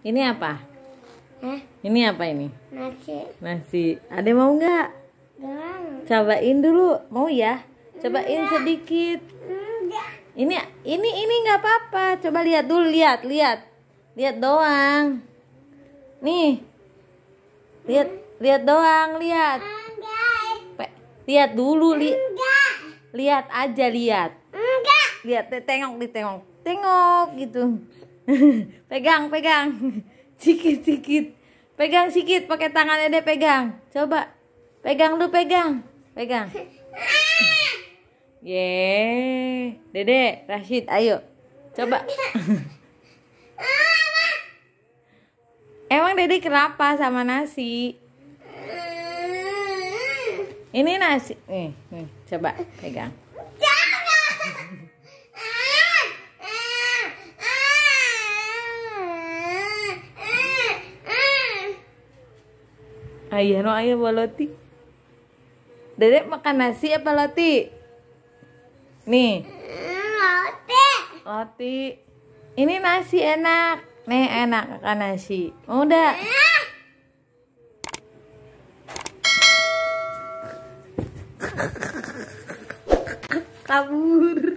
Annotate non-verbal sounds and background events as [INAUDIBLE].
Ini apa? Eh? Ini apa ini? Nasi. Nasi. Ada mau nggak? Gak. Cobain dulu, mau ya? Cobain Enggak. sedikit. Enggak. Ini ini ini nggak apa-apa. Coba lihat dulu, lihat, lihat, lihat doang. Nih, lihat, enggak. lihat doang, lihat. Enggak. Lihat dulu, lihat. Lihat aja, lihat. Enggak. Lihat, tengok, ditengok, tengok gitu. [LAUGHS] pegang, pegang. [LAUGHS] Sikit, sikit. Pegang sikit pakai tangannya deh pegang. Coba. Pegang lu pegang. Pegang. [LAUGHS] Ye. Dede, Rashid, ayo. Coba. Emang Dede kenapa sama nasi? Ini nasi. Nih, nih, coba pegang. Ayah no ayah baloti. Dedek makan nasi apa loti? Nih. Loti. Loti. Ini nasi enak. Nih enak makan nasi. Udah. Kabur.